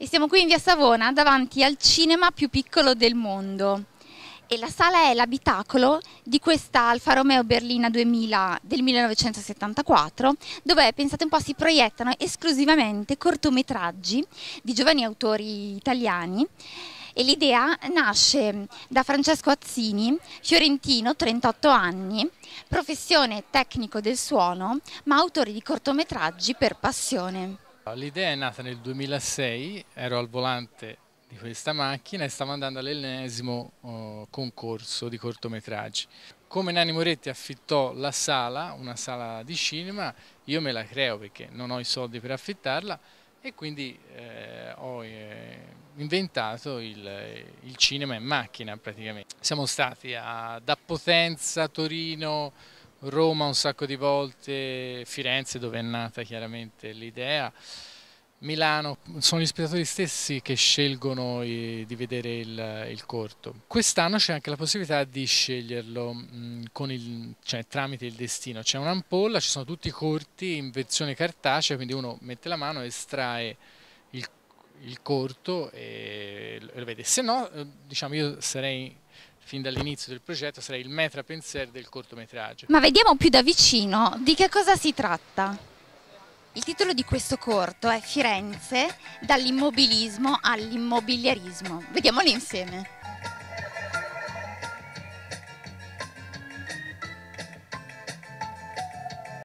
E siamo qui in via Savona davanti al cinema più piccolo del mondo. E la sala è l'abitacolo di questa Alfa Romeo Berlina 2000 del 1974, dove pensate un po' si proiettano esclusivamente cortometraggi di giovani autori italiani. E l'idea nasce da Francesco Azzini, fiorentino, 38 anni, professione tecnico del suono, ma autore di cortometraggi per passione. L'idea è nata nel 2006, ero al volante di questa macchina e stavo andando all'ennesimo oh, concorso di cortometraggi. Come Nani Moretti affittò la sala, una sala di cinema, io me la creo perché non ho i soldi per affittarla e quindi eh, ho eh, inventato il, il, cinema in macchina praticamente. Siamo stati a, da Potenza, Torino, Roma un sacco di volte, Firenze dove è nata chiaramente l'idea, Milano, sono gli spettatori stessi che scelgono di vedere il, il corto. Quest'anno c'è anche la possibilità di sceglierlo mm, il, cioè, tramite il destino. C'è un'ampolla, ci sono tutti i corti in versione cartacea, quindi uno mette la mano, estrae il, il corto e lo vede. Se no, eh, diciamo, io sarei fin dall'inizio del progetto sarà il metra pensier del cortometraggio. Ma vediamo più da vicino di che cosa si tratta. Il titolo di questo corto è Firenze dall'immobilismo all'immobiliarismo. Vediamolo insieme.